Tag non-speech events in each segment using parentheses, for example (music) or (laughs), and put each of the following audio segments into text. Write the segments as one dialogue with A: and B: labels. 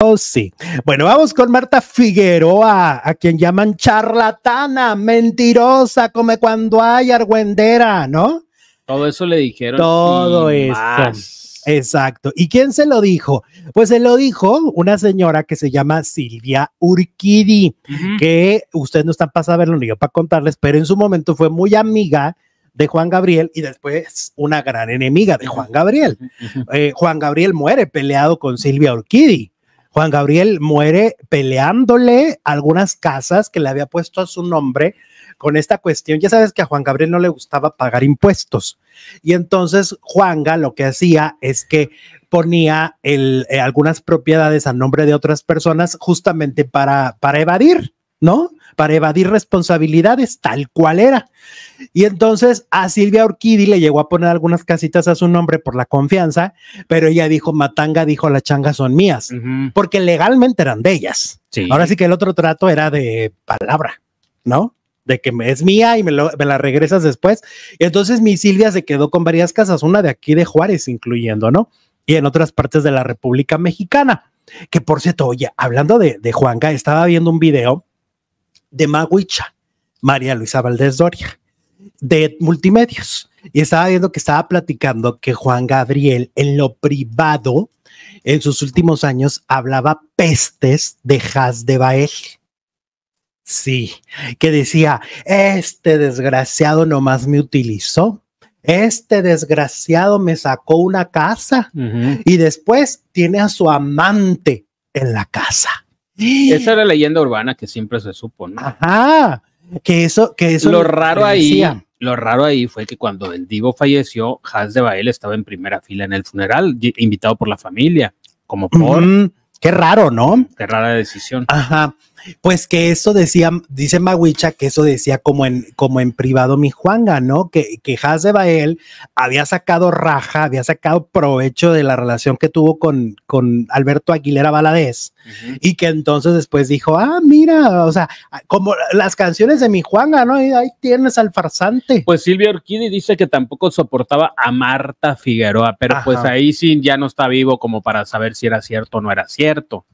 A: Oh, sí. Bueno, vamos con Marta Figueroa, a quien llaman charlatana, mentirosa, come cuando hay, argüendera, ¿no? Todo eso le dijeron. Todo eso. Exacto. ¿Y quién se lo dijo? Pues se lo dijo una señora que se llama Silvia Urquidi, que ustedes no están a verlo ni yo para contarles, pero en su momento fue muy amiga de Juan Gabriel y después una gran enemiga de Juan Gabriel. Eh, Juan Gabriel muere peleado con Silvia Urquidi. Juan Gabriel muere peleándole algunas casas que le había puesto a su nombre con esta cuestión. Ya sabes que a Juan Gabriel no le gustaba pagar impuestos. Y entonces Juanga lo que hacía es que ponía eh, algunas propiedades a nombre de otras personas justamente para, para evadir. ¿no? Para evadir responsabilidades, tal cual era. Y entonces a Silvia Orquídea le llegó a poner algunas casitas a su nombre por la confianza, pero ella dijo, Matanga dijo, las changas son mías, porque legalmente eran de ellas. Ahora sí que el otro trato era de palabra, ¿no? de que es mía y me, la regresas después. Y entonces mi Silvia se quedó con varias casas, una de aquí de Juárez incluyendo, ¿no? Y en otras partes de la República Mexicana. Que por cierto, oye, hablando de, de Juanga, estaba viendo un video de Maguicha, María Luisa Valdés Doria, de Multimedios. Y estaba viendo que estaba platicando que Juan Gabriel en lo privado, en sus últimos años, hablaba pestes de Has de Bael. Sí, que decía, este desgraciado nomás me utilizó. Este desgraciado me sacó una casa y después tiene a su amante en la casa.
B: Esa era la (gasps) leyenda urbana que siempre se supo, ¿no?
A: Ajá. Que eso, que eso. Lo raro ahí,
B: lo raro ahí fue que cuando el Divo falleció, Has de Bael estaba en primera fila en el funeral, invitado por la familia, como
A: por. qué raro, ¿no?
B: Qué rara decisión.
A: Ajá. Pues que eso decía, dice Maguicha, que eso decía como en, como en privado mi Juanga, ¿no? Que, que Bael había sacado raja, había sacado provecho de la relación que tuvo con, Alberto Aguilera Valadez. Y que entonces después dijo, ah, mira, o sea, como las canciones de mi Juanga, ¿no? ahí tienes al farsante.
B: Pues Silvia Urquidi dice que tampoco soportaba a Marta Figueroa, pero pues ahí sí ya no está vivo como para saber si era cierto o no era cierto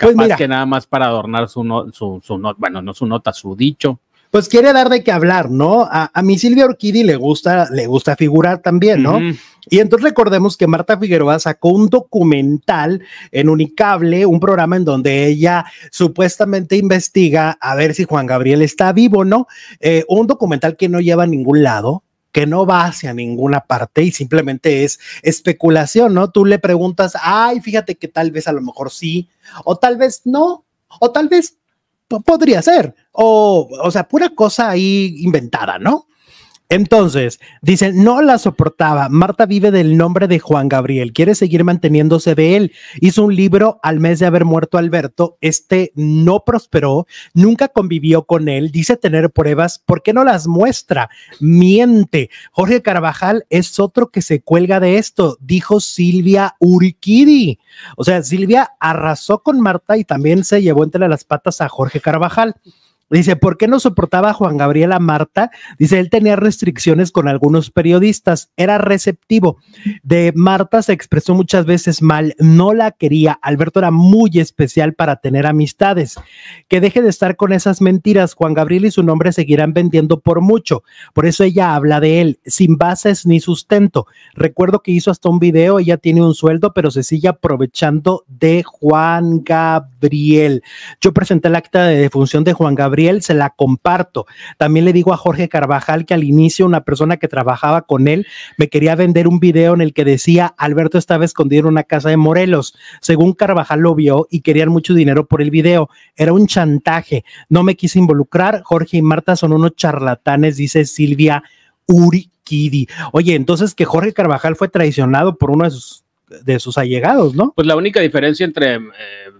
B: pues mira, que nada más para adornar su, su, bueno, no su nota, su dicho.
A: Pues quiere dar de qué hablar, ¿no? A, mi Silvia Orquidi le gusta, le gusta figurar también, ¿no? Y entonces recordemos que Marta Figueroa sacó un documental en Unicable, un programa en donde ella supuestamente investiga a ver si Juan Gabriel está vivo, ¿no? Eh, un documental que no lleva a ningún lado, que no va hacia ninguna parte y simplemente es especulación, ¿no? Tú le preguntas, ay, fíjate que tal vez a lo mejor sí, o tal vez no, o tal vez podría ser, o, o sea, pura cosa ahí inventada, ¿no? Entonces, dice, no la soportaba. Marta vive del nombre de Juan Gabriel, quiere seguir manteniéndose de él. Hizo un libro al mes de haber muerto Alberto. Este no prosperó, nunca convivió con él, dice tener pruebas. ¿Por qué no las muestra? Miente. Jorge Carvajal es otro que se cuelga de esto, dijo Silvia Urquidi. O sea, Silvia arrasó con Marta y también se llevó entre las patas a Jorge Carvajal. Dice, ¿por qué no soportaba Juan Gabriel a Marta? Dice, él tenía restricciones con algunos periodistas, era receptivo. De Marta se expresó muchas veces mal, no la quería. Alberto era muy especial para tener amistades. Que deje de estar con esas mentiras. Juan Gabriel y su nombre seguirán vendiendo por mucho. Por eso ella habla de él, sin bases ni sustento. Recuerdo que hizo hasta un video, ella tiene un sueldo, pero se sigue aprovechando de Juan Gabriel. Yo presenté el acta de defunción de Juan Gabriel Gabriel, se la comparto. También le digo a Jorge Carvajal que al inicio una persona que trabajaba con él me quería vender un video en el que decía Alberto estaba escondido en una casa de Morelos. Según Carvajal lo vio y querían mucho dinero por el video. Era un chantaje. No me quise involucrar. Jorge y Marta son unos charlatanes, dice Silvia Urquidi. Oye, entonces que Jorge Carvajal fue traicionado por uno de sus de sus allegados, ¿no?
B: Pues la única diferencia entre eh,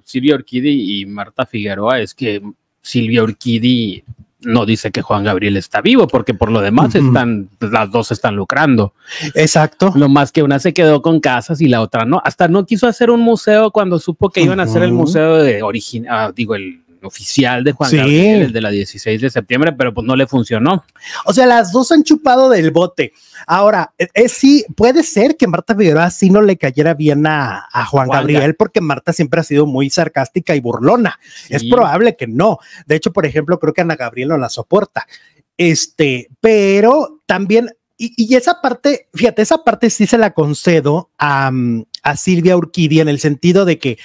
B: Silvia Urquidi y Marta Figueroa es que Silvia Urquidi no dice que Juan Gabriel está vivo, porque por lo demás están, las dos están lucrando. Exacto. Lo más que una se quedó con casas y la otra no. Hasta no quiso hacer un museo cuando supo que iban a hacer el museo de origen, ah, digo, el oficial de Juan Gabriel, el de la 16 de septiembre, pero
A: pues no le funcionó. O sea, las dos han chupado del bote. Ahora, es, sí, puede ser que Marta Figueroa sí no le cayera bien a, Juan, Gabriel, porque Marta siempre ha sido muy sarcástica y burlona. Es probable que no. De hecho, por ejemplo, creo que Ana Gabriel no la soporta. Este, pero también y, esa parte, fíjate, esa parte sí se la concedo a, mm, a Silvia Urquidia en el sentido de que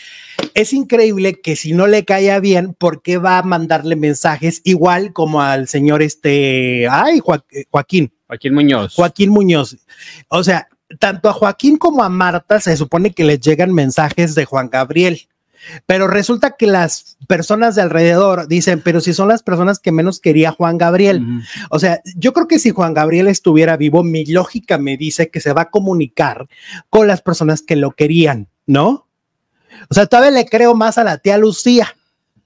A: es increíble que si no le caía bien, ¿por qué va a mandarle mensajes igual como al señor este, ay, Joaquín? Eh, Joaquín Muñoz. Joaquín Muñoz. O sea, tanto a Joaquín como a Marta se supone que les llegan mensajes de Juan Gabriel. Pero resulta que las personas de alrededor dicen, pero si son las personas que menos quería Juan Gabriel. O sea, yo creo que si Juan Gabriel estuviera vivo, mi lógica me dice que se va a comunicar con las personas que lo querían, ¿no? O sea, todavía le creo más a la tía Lucía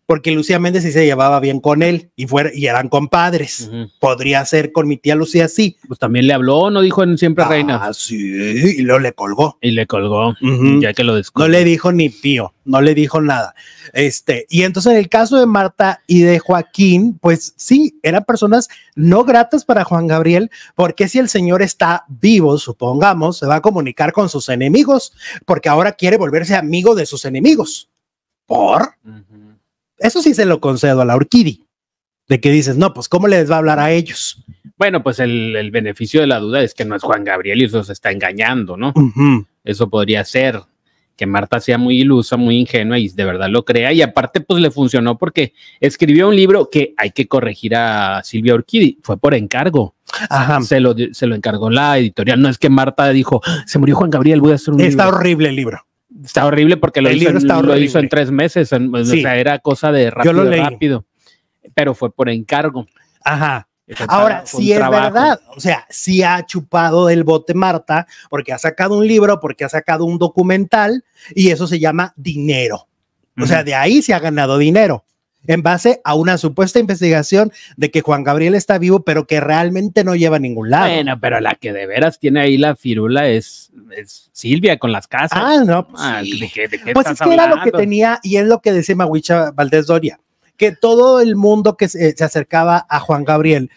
A: porque Lucía Méndez sí se llevaba bien con él y, y eran compadres. Podría ser con mi tía Lucía, sí. Pues también le habló, no dijo en siempre ah, reina. Sí, y lo le colgó. Y le colgó, ya que lo descubrió. No le dijo ni tío, no le dijo nada. Este, y entonces en el caso de Marta y de Joaquín, pues sí, eran personas no gratas para Juan Gabriel, porque si el señor está vivo, supongamos, se va a comunicar con sus enemigos, porque ahora quiere volverse amigo de sus enemigos. Por. Eso sí se lo concedo a la Orquídea, de que dices, no, pues ¿cómo les va a hablar a ellos?
B: Bueno, pues el, beneficio de la duda es que no es Juan Gabriel y eso se está engañando, ¿no? Eso podría ser que Marta sea muy ilusa, muy ingenua y de verdad lo crea. Y aparte, pues le funcionó porque escribió un libro que hay que corregir a Silvia Urquidi. Fue por encargo. Ajá. Se lo, se lo encargó la editorial. No es que Marta dijo, ah, se murió Juan Gabriel, voy a hacer un Está horrible el libro está horrible porque lo, hizo, lo en tres meses, o sea, era cosa de rápido, rápido, pero fue por encargo.
A: Ajá. Ahora, si es verdad, o sea, si ha chupado del bote Marta, porque ha sacado un libro, porque ha sacado un documental, y eso se llama dinero. O sea, de ahí se ha ganado dinero en base a una supuesta investigación de que Juan Gabriel está vivo, pero que realmente no lleva a ningún lado. Bueno,
B: pero la que de veras tiene ahí la firula es, Silvia con las casas.
A: Ah, no. Ah, pues, ¿de pues es que era lo que tenía y es lo que decía Maguicha Valdés Doria, que todo el mundo que se eh, acercaba a Juan Gabriel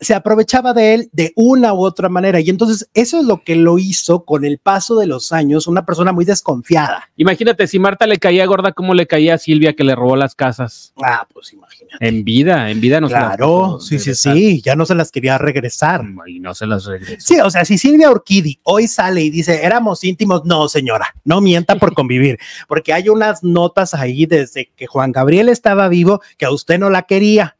A: se aprovechaba de él de una u otra manera. Y entonces eso es lo que lo hizo con el paso de los años, una persona muy desconfiada.
B: Imagínate, si Marta le caía gorda, como le caía a Silvia que le robó las casas? Ah, pues imagínate. En vida, en vida no Claro, sí, sí,
A: sí, ya no se las quería regresar. Mm,
B: y no se las regresó.
A: Sí, o sea, si Silvia Orquidi hoy sale y dice, éramos íntimos, no, señora, no mienta por (laughs) convivir, porque hay unas notas ahí desde que Juan Gabriel estaba vivo que a usted no la quería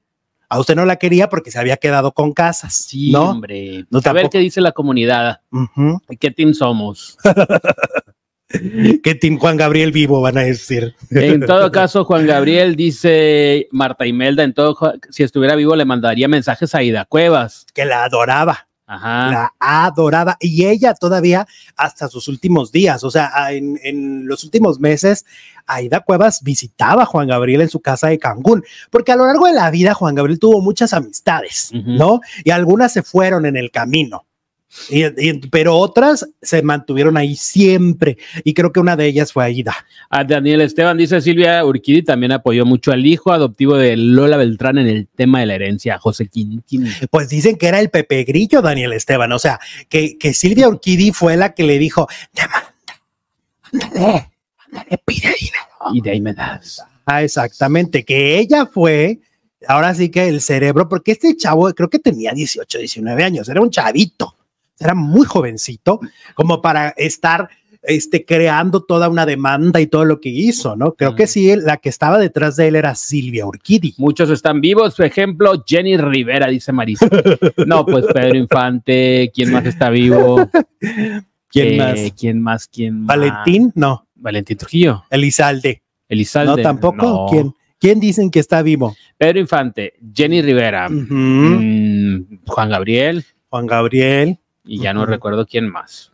A: a usted no la quería porque se había quedado con casa. Sí, hombre.
B: a ver qué dice la comunidad. ¿Qué team
A: somos? (laughs) ¿Qué team Juan Gabriel vivo van a decir? En todo (laughs)
B: caso, Juan Gabriel dice Marta Imelda, en todo si estuviera vivo le mandaría mensajes
A: a Ida Cuevas. Que la adoraba. La adoraba. Y ella todavía hasta sus últimos días, o sea, en, los últimos meses, Aida Cuevas visitaba a Juan Gabriel en su casa de Cancún, porque a lo largo de la vida Juan Gabriel tuvo muchas amistades, ¿no? Y algunas se fueron en el camino. Y, pero otras se mantuvieron ahí siempre y creo que una de ellas fue Aida.
B: A ah, Daniel Esteban dice Silvia Urquidi también apoyó mucho al hijo adoptivo de Lola Beltrán en el tema de la herencia, José Quintín.
A: Pues dicen que era el Pepe Grillo, Daniel Esteban, o sea, que, que Silvia Urquidi fue la que le dijo, ándale, pide Y de ahí me das. Ah, exactamente, que ella fue ahora sí que el cerebro, porque este chavo creo que tenía 18, 19 años, era un chavito era muy jovencito como para estar este, creando toda una demanda y todo lo que hizo, ¿no? Creo que sí, la que estaba detrás de él era Silvia
B: Urquidi. Muchos están vivos, por ejemplo, Jenny Rivera, dice Marisa. no, pues Pedro Infante, ¿quién más está vivo? (laughs) Eh, ¿Quién más? ¿Quién más? ¿Quién ¿Valentín? No. Valentín Trujillo. Elizalde. Elizalde. No, tampoco. ¿Quién?
A: ¿Quién dicen que está vivo? Pedro
B: Infante, Jenny Rivera, mm, Juan Gabriel. Juan Gabriel y ya no recuerdo quién más.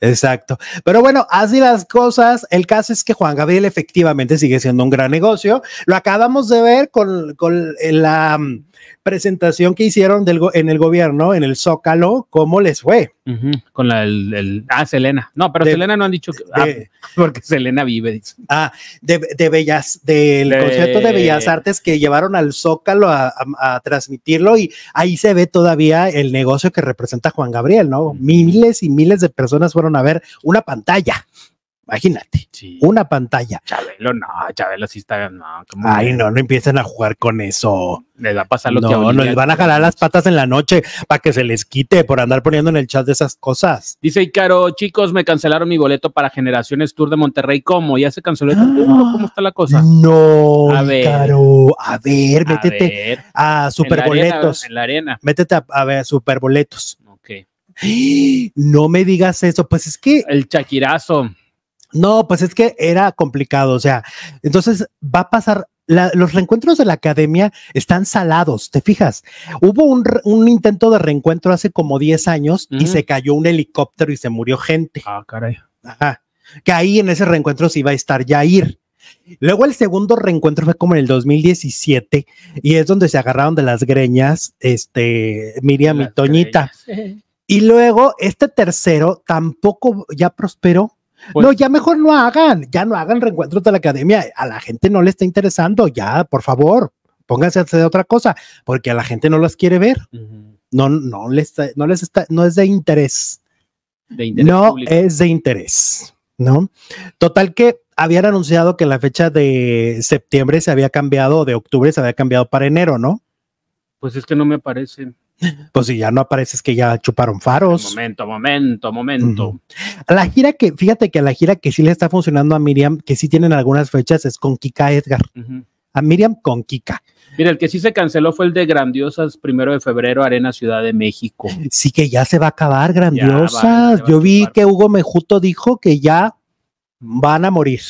A: Exacto. Pero bueno, así las cosas. El caso es que Juan Gabriel efectivamente sigue siendo un gran negocio. Lo acabamos de ver con, eh, la mm, presentación que hicieron del, en el gobierno, en el Zócalo, cómo les fue.
B: Con la, el, ah, Selena. No, pero Selena no han dicho que, ah, porque Selena vive, Ah, de, Bellas,
A: del concierto de Bellas Artes que llevaron al Zócalo a, a, transmitirlo y ahí se ve todavía el negocio que representa Juan Gabriel, ¿no? Miles y miles de personas fueron a ver una pantalla. Imagínate. Una pantalla. Chabelo,
B: no, Chabelo sí está. No, Ay, no,
A: no empiecen a jugar con eso.
B: Les va a pasar lo que No, no, les van a jalar
A: las patas en la noche para que se les quite por andar poniendo en el chat de esas cosas.
B: Dice Icaro, chicos, me cancelaron mi boleto para Generaciones Tour de Monterrey. ¿Cómo? ¿Ya se canceló el ah, ¿Cómo está la cosa?
A: No, a ver, a ver, métete a, super boletos Superboletos. En la arena. Métete a, a ver, Superboletos. Ok. (gasps) No me digas eso, pues es que. El Chaquirazo. No, pues es que era complicado, o sea, entonces va a pasar los reencuentros de la academia están salados, te fijas. Hubo un, intento de reencuentro hace como 10 años y se cayó un helicóptero y se murió gente. Ah, caray. Ajá. Que ahí en ese reencuentro se iba a estar ir. Luego el segundo reencuentro fue como en el 2017 y es donde se agarraron de las greñas este Miriam y Toñita. (laughs) Y luego este tercero tampoco ya prosperó pues no, ya mejor no hagan, ya no hagan reencuentros de la academia. A la gente no le está interesando, ya, por favor, pónganse a hacer otra cosa, porque a la gente no las quiere ver. No, no les, no les está, no es de interés.
B: no
A: es de interés, ¿no? Total que habían anunciado que la fecha de septiembre se había cambiado, de octubre se había cambiado para enero, ¿no?
B: Pues es que no me parece...
A: Pues si ya no apareces que ya chuparon faros.
B: Momento, momento, momento.
A: A La gira que, fíjate que la gira que sí le está funcionando a Miriam, que sí tienen algunas fechas, es con Kika Edgar. A Miriam con Kika.
B: Mira, el que sí se canceló fue el de Grandiosas, primero de febrero, Arena Ciudad de México.
A: Sí, que ya se va a acabar, Grandiosas. Yo vi que Hugo Mejuto dijo que ya van a morir.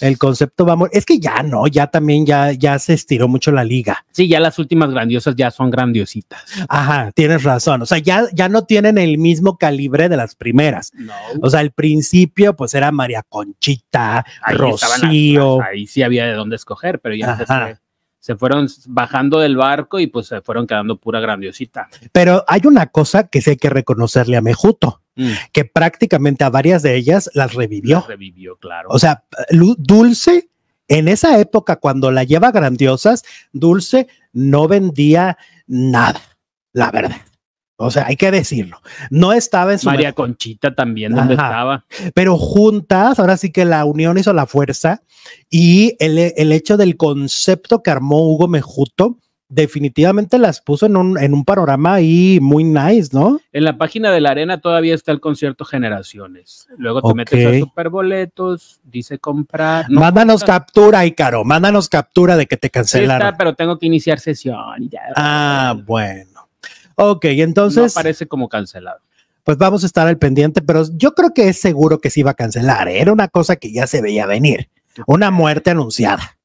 A: El concepto vamos, es que ya no, ya también ya, ya se estiró mucho la liga. Sí, ya las últimas grandiosas ya son grandiositas. Ajá, tienes razón. O sea, ya, ya no tienen el mismo calibre de las primeras. No. O sea, al principio, pues era María Conchita, Rocío. ahí sí
B: había de dónde escoger, pero ya se fueron bajando del barco y pues se fueron quedando pura grandiosita.
A: Pero hay una cosa que sí hay que reconocerle a Mejuto, mm. que prácticamente a varias de ellas las revivió. Las revivió, claro. O sea, Dulce, en esa época cuando la lleva grandiosas, Dulce no vendía nada, la verdad. O sea, hay que decirlo. No estaba en su. María
B: Conchita también, donde estaba.
A: Pero juntas, ahora sí que la unión hizo la fuerza y el, hecho del concepto que armó Hugo Mejuto, definitivamente las puso en un, en un panorama ahí muy nice, ¿no?
B: En la página de la arena todavía está el concierto Generaciones. Luego te metes a Superboletos, dice comprar. mándanos
A: captura, captura, Icaro, mándanos captura de que te cancelaron. está,
B: pero tengo que iniciar sesión. Ya. Ah, bueno.
A: Ok, entonces. No parece como cancelado. Pues vamos a estar al pendiente, pero yo creo que es seguro que se iba a cancelar. ¿eh? Era una cosa que ya se veía venir. Una muerte anunciada.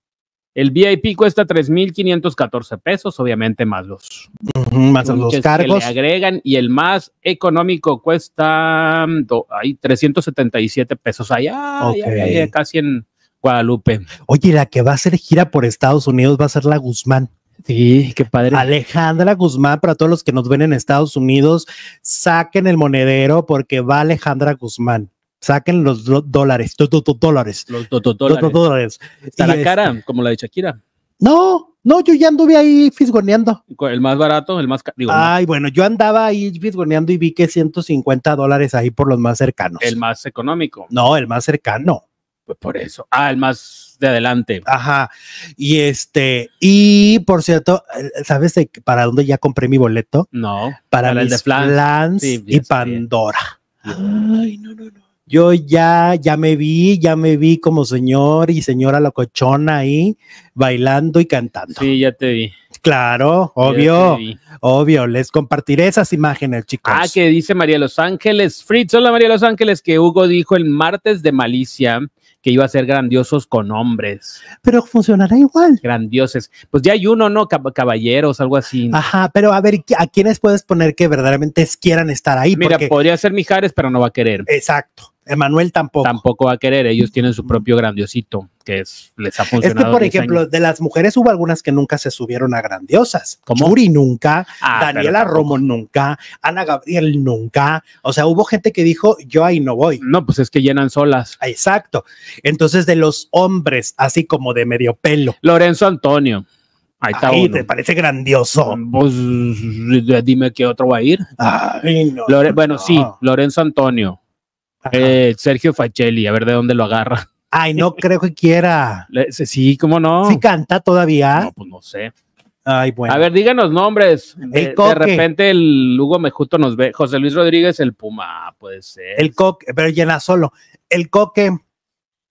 B: El VIP cuesta 3.514 pesos, obviamente más los,
A: más los cargos. Que le
B: agregan y el más económico cuesta hay mm, 377 pesos allá, allá, casi en Guadalupe.
A: Oye, la que va a hacer gira por Estados Unidos va a ser la Guzmán. Sí, qué padre. Alejandra Guzmán, para todos los que nos ven en Estados Unidos, saquen el monedero porque va Alejandra Guzmán. Saquen los dólares, los dólares. Los dólares. Está la cara, este como la de Shakira. No, no, yo ya anduve ahí fisgoneando. El más barato, el
B: más caro. Ay,
A: bueno, yo andaba ahí fisgoneando y vi que 150 dólares ahí por los más cercanos. El
B: más económico.
A: No, el más cercano.
B: Pues por eso. Ah, más de adelante.
A: Ajá. Y este, y por cierto, ¿sabes de para dónde ya compré mi boleto? No. Para, el de Flans, y Pandora. Ay, no, no, no. Yo ya, ya me vi, ya me vi como señor y señora locochona ahí bailando y cantando. Sí, ya te vi. Claro, obvio, obvio. Les compartiré esas imágenes, chicos.
B: Ah, que dice María Los Ángeles. Fritz, hola María Los Ángeles, que Hugo dijo el martes de Malicia que iba a ser grandiosos con hombres. Pero
A: funcionará igual.
B: Grandioses. Pues ya hay uno, ¿no? Caballeros, algo así.
A: Ajá, pero a ver, ¿a quiénes puedes poner que verdaderamente quieran estar ahí? Mira,
B: podría ser Mijares, pero no va a querer. Exacto. Emanuel tampoco. Tampoco va a querer, ellos tienen su propio grandiosito es, les ha funcionado. Es que, por ejemplo,
A: de las mujeres hubo algunas que nunca se subieron a grandiosas. Como Yuri nunca, ah, Daniela Romo nunca, Ana Gabriel nunca. O sea, hubo gente que dijo, yo ahí no voy. No, pues es que llenan solas. Exacto. Entonces, de los hombres, así como de medio pelo. Lorenzo Antonio. Ahí está uno. te parece grandioso. Pues,
B: dime qué otro va a ir. bueno, sí, Lorenzo Antonio. Eh, Sergio Facelli, a ver de dónde lo agarra.
A: Ay, no creo que quiera. (laughs) Sí, ¿cómo no? Sí canta todavía. No, pues no
B: sé. Ay, bueno. A ver, díganos nombres. De, de, repente el Hugo Mejuto nos ve. José Luis Rodríguez, el Puma, puede ser. El
A: Coque, pero llena solo. El Coque.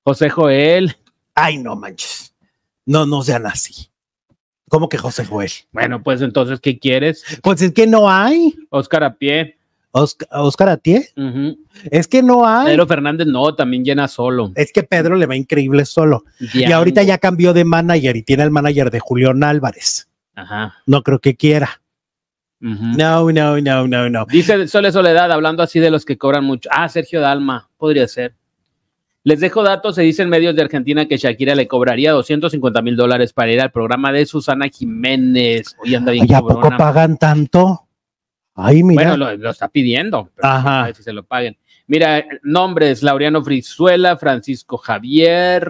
A: José Joel. Ay, no manches. No, no sean así. ¿Cómo que José Joel? Bueno, pues entonces, ¿qué quieres? Pues es que no hay. Oscar a pie. Oscar, a Atié. Es que no hay. Pedro Fernández no, también llena solo. Es que Pedro le va increíble solo. Y ahorita ya cambió de manager y tiene el manager de Julián Álvarez. Ajá. No creo que quiera. No, no, no, no, no.
B: Dice Sole Soledad, hablando así de los que cobran mucho. Ah, Sergio Dalma, podría ser. Les dejo datos, se dice en medios de Argentina que Shakira le cobraría 250 mil dólares para ir al programa de Susana Jiménez. Hoy anda bien ¿a poco
A: pagan tanto? Bueno,
B: lo, está pidiendo, a si se lo paguen. Mira, nombres, Laureano Frizuela, Francisco Javier,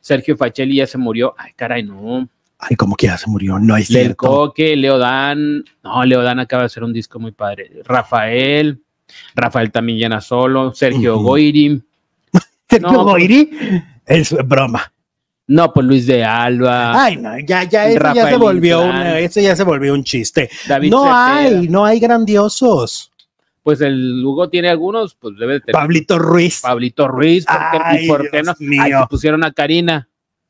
B: Sergio Fachelli ya se murió. Ay, caray, no.
A: Ay, ¿cómo que ya se murió, no hay cierto. cierto.
B: Coque, Leodán, no, Leodán acaba de hacer un disco muy padre. Rafael, Rafael también llena solo, Sergio Goiri.
A: (laughs) ¿Sergio Goiri? Pues, es broma. No, pues Luis de Alba. Ay, no, ya, ya, eso ya se volvió, eso ya se volvió un chiste. no hay, no hay grandiosos. Pues el Hugo
B: tiene algunos, pues debe de tener. Pablito Ruiz. Pablito Ruiz, porque, ay, y por Mío. pusieron a Karina.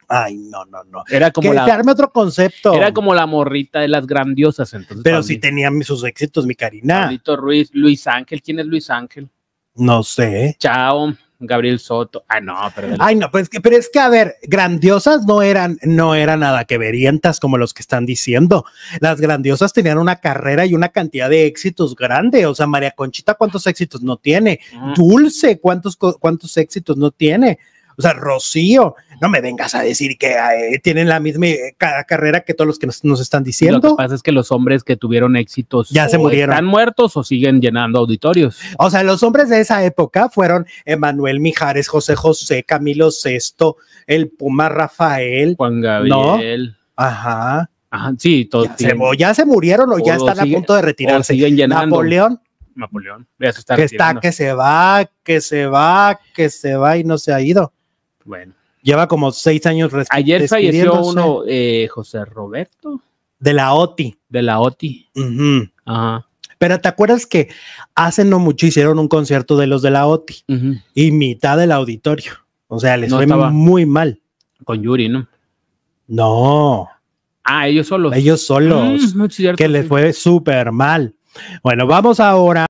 A: Ay, no, no, no. Era como la, otro concepto. Era
B: como la morrita de las grandiosas, entonces. Pero sí si tenía sus éxitos, mi Karina. Pablito Ruiz, Luis Ángel, ¿quién es Luis Ángel?
A: No sé.
B: Chao. Gabriel Soto. Ah, no, perdón.
A: Ay, no, pero pues es que, pero es que a ver, grandiosas no eran, no eran nada que verientas como los que están diciendo. Las grandiosas tenían una carrera y una cantidad de éxitos grande. O sea, María Conchita, ¿cuántos éxitos no tiene? Ah. Dulce, ¿cuántos, cuántos éxitos no tiene? O sea, Rocío, no me vengas a decir que eh, tienen la misma eh, carrera que todos los que nos, están diciendo. Lo
B: que pasa es que los hombres que
A: tuvieron éxitos ya se murieron. Están muertos o siguen llenando auditorios. O sea, los hombres de esa época fueron Emanuel Mijares, José José, Camilo Sesto, el Puma Rafael, Juan Gabriel. Ajá.
B: sí, todos. Ya, se, murieron o, ya están a punto de retirarse. Siguen llenando. Napoleón.
A: Napoleón. que está, que se va, que se va, que se va y no se ha ido. Bueno. Lleva como seis años. Ayer falleció uno, eh, José Roberto. De la OTI. De la OTI. Ajá. Pero ¿te acuerdas que hace no mucho hicieron un concierto de los de la OTI y mitad del auditorio? O sea, les fue muy mal. Con Yuri, ¿no? No.
B: Ah, ellos solos. Ellos solos.
A: Mm, que les fue súper mal. Bueno, vamos ahora.